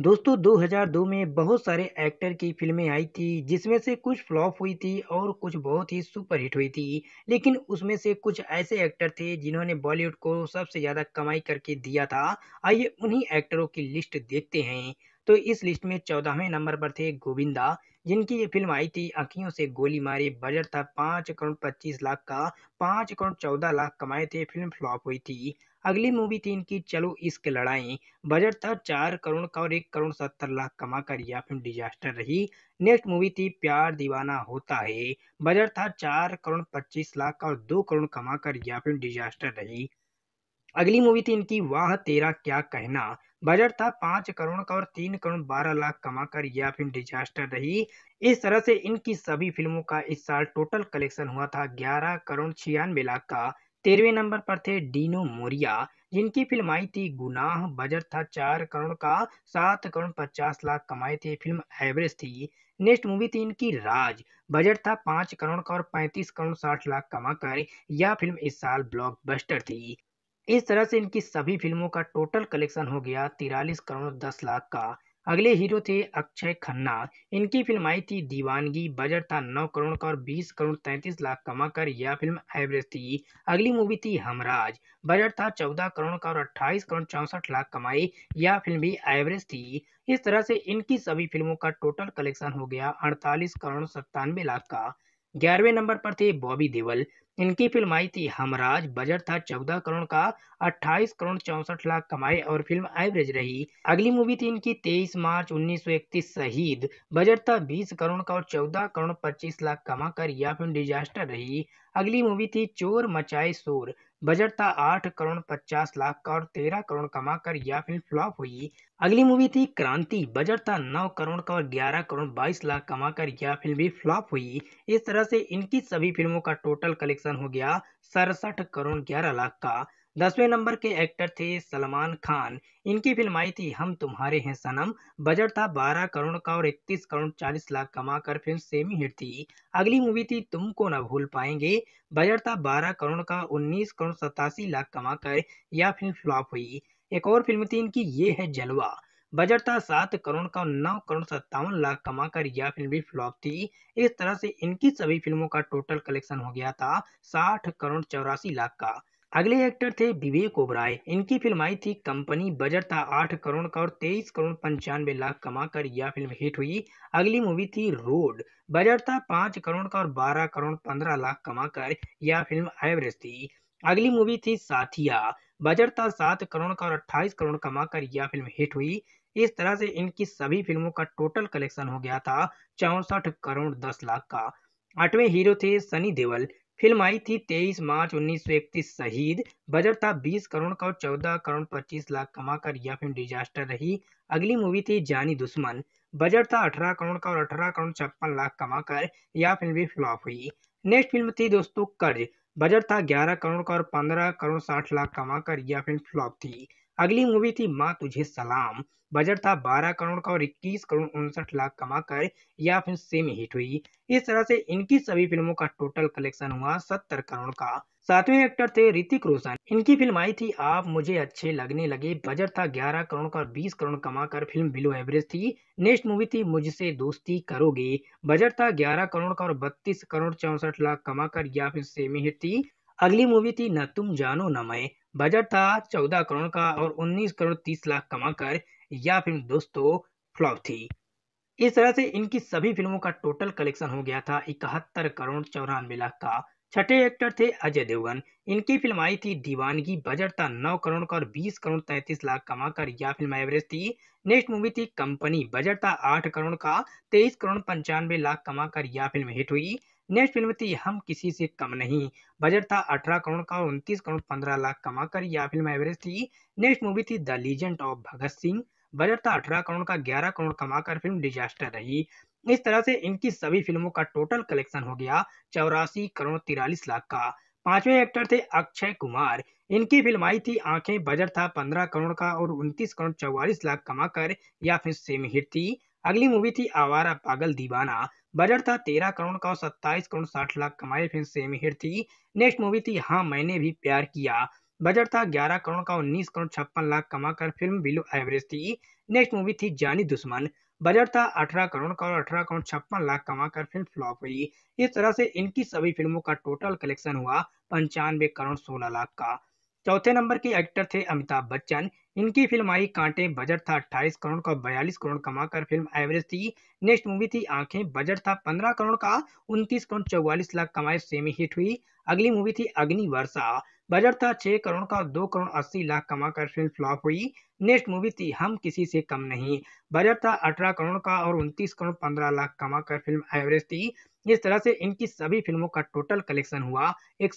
दोस्तों 2002 में बहुत सारे एक्टर की फिल्में आई थी जिसमें से कुछ फ्लॉप हुई थी और कुछ बहुत ही सुपरहिट हुई थी लेकिन उसमें से कुछ ऐसे एक्टर थे जिन्होंने बॉलीवुड को सबसे ज़्यादा कमाई करके दिया था आइए उन्हीं एक्टरों की लिस्ट देखते हैं तो इस लिस्ट में चौदहवें नंबर पर थे गोविंदा जिनकी ये फिल्म आई थी आंखियों से गोली मारे बजट था पाँच करोड़ पच्चीस लाख का पाँच करोड़ चौदह लाख कमाए थे फिल्म फ्लॉप हुई थी अगली मूवी थी इनकी चलो इश्क लड़ाई बजट था चार करोड़ का और एक करोड़ सत्तर लाख कमा कर यह फिल्म डिजास्टर रही नेक्स्ट मूवी थी प्यार दीवाना होता है बजट था चार करोड़ पच्चीस लाख का और दो करोड़ कमा कर यह फिल्म डिजास्टर रही अगली मूवी थी इनकी वाह तेरा क्या कहना बजट था पाँच करोड़ का और तीन करोड़ बारह लाख कमाकर यह फिल्म डिजास्टर रही इस तरह से इनकी सभी फिल्मों का इस साल टोटल कलेक्शन हुआ था ग्यारह करोड़ छियानवे लाख का तेरहवें नंबर पर थे डीनो मोरिया जिनकी फिल्म आई थी गुनाह बजट था चार करोड़ का सात करोड़ पचास लाख कमाई थी फिल्म एवरेज थी नेक्स्ट मूवी थी इनकी राज बजट था पाँच करोड़ का और पैंतीस करोड़ साठ लाख कमाकर यह फिल्म इस साल ब्लॉकबस्टर थी इस तरह से इनकी सभी फिल्मों का टोटल कलेक्शन हो गया तिरालीस करोड़ दस लाख का अगले हीरो थे अक्षय खन्ना इनकी फिल्म आई थी दीवानगी बजट था 9 करोड़ का और 20 करोड़ 33 लाख कमाकर यह फिल्म एवरेज थी अगली मूवी थी हमराज बजट था 14 करोड़ का और 28 करोड़ चौंसठ लाख कमाई यह फिल्म भी एवरेज थी इस तरह से इनकी सभी फिल्मों का टोटल कलेक्शन हो गया अड़तालीस करोड़ सत्तानवे लाख का ग्यारहवें नंबर पर थे बॉबी देवल इनकी फिल्म आई थी हमराज बजट था चौदह करोड़ का अट्ठाईस करोड़ चौसठ लाख कमाए और फिल्म एवरेज रही अगली मूवी थी इनकी तेईस मार्च इकतीस शहीद बजट था बीस करोड़ का और चौदह करोड़ पच्चीस लाख कमा कर यह फिल्म डिजास्टर रही अगली मूवी थी चोर मचाए शोर बजट था आठ करोड़ पचास लाख का और तेरह करोड़ कमाकर यह फिल्म फ्लॉप हुई अगली मूवी थी क्रांति बजट था नौ करोड़ का और ग्यारह करोड़ बाईस लाख कमाकर यह फिल्म भी फ्लॉप हुई इस तरह से इनकी सभी फिल्मों का टोटल कलेक्शन हो गया सड़सठ करोड़ ग्यारह लाख का दसवें नंबर के एक्टर थे सलमान खान इनकी फिल्म आई थी हम तुम्हारे हैं सनम बजट था 12 करोड़ का और 31 करोड़ 40 लाख कमाकर फिल्म सेमी हिट थी अगली मूवी थी तुमको ना भूल पाएंगे बजट था 12 करोड़ का 19 करोड़ सतासी लाख कमाकर यह फिल्म फ्लॉप हुई एक और फिल्म थी इनकी ये है जलवा बजट था सात करोड़ का नौ करोड़ सत्तावन लाख कमाकर यह फिल्म भी फ्लॉप थी इस तरह से इनकी सभी फिल्मों का टोटल कलेक्शन हो गया था साठ करोड़ चौरासी लाख का अगले एक्टर थे विवेक ओबराय इनकी फिल्म आई थी कंपनी बजट था आठ करोड़ का और तेईस करोड़ पंचानवे लाख कमाकर यह फिल्म हिट हुई अगली मूवी थी रोड बजट था पांच करोड़ का और बारह करोड़ पंद्रह लाख कमाकर यह फिल्म एवरेज थी अगली मूवी थी साथिया बजट था सात करोड़ का और अट्ठाईस करोड़ कमाकर यह फिल्म हिट हुई इस तरह से इनकी सभी फिल्मों का टोटल कलेक्शन हो गया था चौसठ करोड़ दस लाख का आठवें हीरो थे सनी देवल फिल्म आई थी 23 मार्च उन्नीस शहीद बजट था 20 करोड़ का और चौदह करोड़ 25 लाख कमाकर यह फिल्म डिजास्टर रही अगली मूवी थी जानी दुश्मन बजट था 18 करोड़ का और 18 करोड़ छप्पन लाख कमाकर यह फिल्म भी फ्लॉप हुई नेक्स्ट फिल्म थी दोस्तों कर्ज बजट था 11 करोड़ का और 15 करोड़ 60 लाख कमाकर यह फिल्म फ्लॉप थी अगली मूवी थी माँ तुझे सलाम बजट था 12 करोड़ का और 21 करोड़ उनसठ लाख कमाकर यह फिल्म सेमी हिट हुई इस तरह से इनकी सभी फिल्मों का टोटल कलेक्शन हुआ 70 करोड़ का सातवें एक्टर थे ऋतिक रोशन इनकी फिल्म आई थी आप मुझे अच्छे लगने लगे बजट था 11 करोड़ का और 20 करोड़ कमाकर फिल्म बिलो एवरेज थी नेक्स्ट मूवी थी मुझसे दोस्ती करोगे बजट था 11 करोड़ का और 32 करोड़ चौसठ लाख कमाकर यह फिल्म सेमी हिट थी अगली मूवी थी न तुम जानो न मैं बजट था चौदह करोड़ का और उन्नीस करोड़ तीस लाख कमाकर यह फिल्म दोस्तों फ्लॉप थी इस तरह से इनकी सभी फिल्मों का टोटल कलेक्शन हो गया था इकहत्तर करोड़ चौरानवे लाख का छठे एक्टर थे अजय देवगन इनकी फिल्म आई थी दीवानगी बजट था नौ करोड़ का और बीस करोड़ तैतीस लाख कमाकर यह फिल्म एवरेज थी नेक्स्ट मूवी थी कंपनी बजट था आठ करोड़ का तेईस करोड़ पंचानवे लाख कमाकर यह फिल्म हिट हुई नेक्स्ट फिल्म थी हम किसी से कम नहीं बजट था 18 करोड़ का और उनतीस करोड़ पंद्रह लाख कमाकर यह फिल्म एवरेज थी नेक्स्ट मूवी थी the legend of Bhagat Singh budget था अठारह करोड़ का ग्यारह करोड़ कमाकर फिल्म डिजास्टर रही इस तरह से इनकी सभी फिल्मों का टोटल कलेक्शन हो गया चौरासी करोड़ तिरालीस लाख का पांचवें एक्टर थे अक्षय कुमार इनकी फिल्म आई थी आंखें बजट था पंद्रह करोड़ का और उनतीस करोड़ चौवालीस लाख कमाकर या फिर सेम हिट थी अगली मूवी थी आवारा पागल दीवाना बजट था तेरह करोड़ का और सत्ताईस करोड़ साठ लाख कमाई फिल्म सेमी हिट थी नेक्स्ट मूवी थी हाँ मैंने भी प्यार किया बजट था ग्यारह करोड़ का उन्नीस करोड़ छप्पन लाख कमाकर फिल्म बिलो एवरेज थी नेक्स्ट मूवी थी जानी दुश्मन बजट था अठारह करोड़ का और अठारह करोड़ छप्पन लाख कमाकर फिल्म फ्लॉप हुई इस तरह से इनकी सभी फिल्मों का टोटल कलेक्शन हुआ पंचानवे करोड़ सोलह लाख का चौथे नंबर के एक्टर थे अमिताभ बच्चन इनकी फिल्म आई कांटे बजट था 28 करोड़ का 42 करोड़ कमाकर फिल्म एवरेज थी नेक्स्ट मूवी थी आंखें बजट था 15 करोड़ का 29 करोड़ चौवालीस लाख कमाए सेमी हिट हुई अगली मूवी थी अग्नि वर्षा बजट था 6 करोड़ का 2 करोड़ 80 लाख कमाकर फिल्म फ्लॉप हुई नेक्स्ट मूवी थी हम किसी से कम नहीं बजट था अठारह करोड़ का और उनतीस करोड़ पंद्रह लाख कमाकर फिल्म एवरेज थी इस तरह से इनकी सभी फिल्मों का टोटल कलेक्शन हुआ एक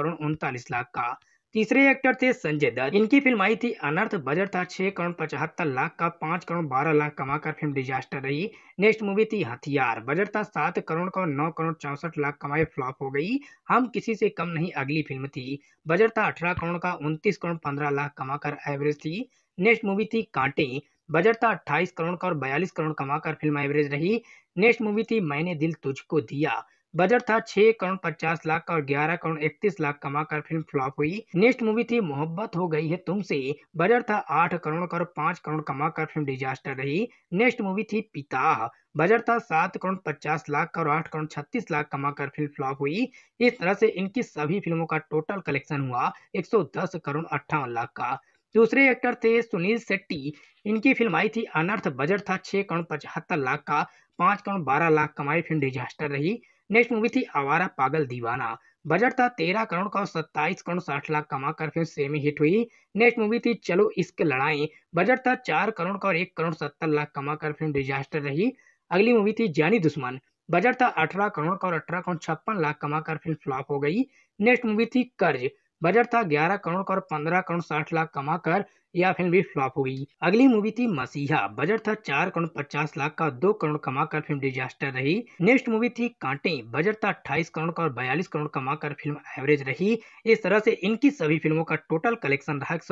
करोड़ उनतालीस लाख का तीसरे एक्टर थे संजय दत्त इनकी फिल्म आई थी अनर्थ बजट था छह करोड़ पचहत्तर लाख का पांच करोड़ बारह लाख कमाकर फिल्म डिजास्टर रही नेक्स्ट मूवी थी हथियार बजट था सात करोड़ का नौ करोड़ चौसठ लाख कमाई फ्लॉप हो गई हम किसी से कम नहीं अगली फिल्म थी बजट था अठारह करोड़ का उनतीस करोड़ पंद्रह लाख कमाकर एवरेज थी नेक्स्ट मूवी थी कांटे बजट था अट्ठाईस करोड़ का और बयालीस करोड़ कमाकर फिल्म एवरेज रही नेक्स्ट मूवी थी मैंने दिल तुझको दिया बजट था छह करोड़ पचास लाख का और ग्यारह करोड़ इकतीस लाख कमाकर फिल्म फ्लॉप हुई नेक्स्ट मूवी थी मोहब्बत हो गई है तुमसे बजट था आठ करोड़ का और पांच करोड़ कमाकर फिल्म डिजास्टर रही नेक्स्ट मूवी थी पिता बजट था सात करोड़ पचास लाख का और आठ करोड़ छत्तीस लाख कमाकर फिल्म फ्लॉप हुई इस तरह से इनकी सभी फिल्मों का टोटल कलेक्शन हुआ एक करोड़ अट्ठावन लाख का दूसरे एक्टर थे सुनील शेट्टी इनकी फिल्म आई थी अनर्थ बजट था छह करोड़ पचहत्तर लाख का पांच करोड़ बारह लाख कमाई फिल्म डिजास्टर रही नेक्स्ट मूवी थी आवारा पागल दीवाना बजट था तेरह करोड़ का और सत्ताईस करोड़ साठ लाख कमाकर फिल्म सेमी हिट हुई नेक्स्ट मूवी थी चलो इश्क लड़ाई बजट था चार करोड़ का और एक करोड़ सत्तर लाख कमाकर फिल्म डिजास्टर रही अगली मूवी थी जानी दुश्मन बजट था अठारह करोड़ का और अठारह करोड़ छप्पन लाख कमाकर फिल्म फ्लॉप हो गई नेक्स्ट मूवी थी कर्ज बजट था 11 करोड़ का और 15 करोड़ साठ लाख कमाकर यह फिल्म भी फ्लॉप हुई अगली मूवी थी मसीहा बजट था चार करोड़ पचास लाख का दो करोड़ कमाकर फिल्म डिजास्टर रही नेक्स्ट मूवी थी कांटे बजट था अट्ठाईस करोड़ का और बयालीस करोड़ कमाकर फिल्म एवरेज रही इस तरह से इनकी सभी फिल्मों का टोटल कलेक्शन रहा एक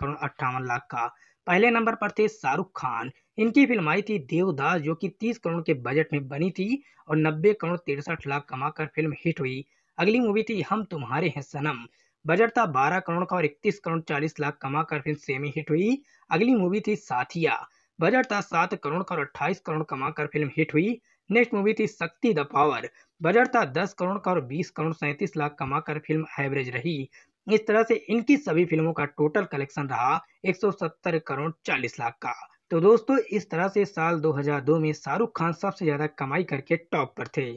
करोड़ अट्ठावन लाख का पहले नंबर पर थे शाहरुख खान इनकी फिल्म आई थी देवदास जो कि 30 करोड़ के बजट में बनी थी और 90 करोड़ तिरसठ लाख कमाकर फिल्म हिट हुई अगली मूवी थी हम तुम्हारे हैं सनम बजट था 12 करोड़ का और 31 करोड़ 40 लाख कमा कर फिल्म सेमी हिट हुई अगली मूवी थी साथिया बजट था 7 करोड़ का और 28 करोड़ कमा कर फिल्म हिट हुई नेक्स्ट मूवी थी शक्ति द पावर बजट था 10 करोड़ का और 20 करोड़ सैंतीस लाख कमा कर फिल्म एवरेज रही इस तरह से इनकी सभी फिल्मों का टोटल कलेक्शन रहा एक करोड़ चालीस लाख का तो दोस्तों इस तरह से साल 2002 में शाहरुख खान सबसे ज्यादा कमाई करके टॉप पर थे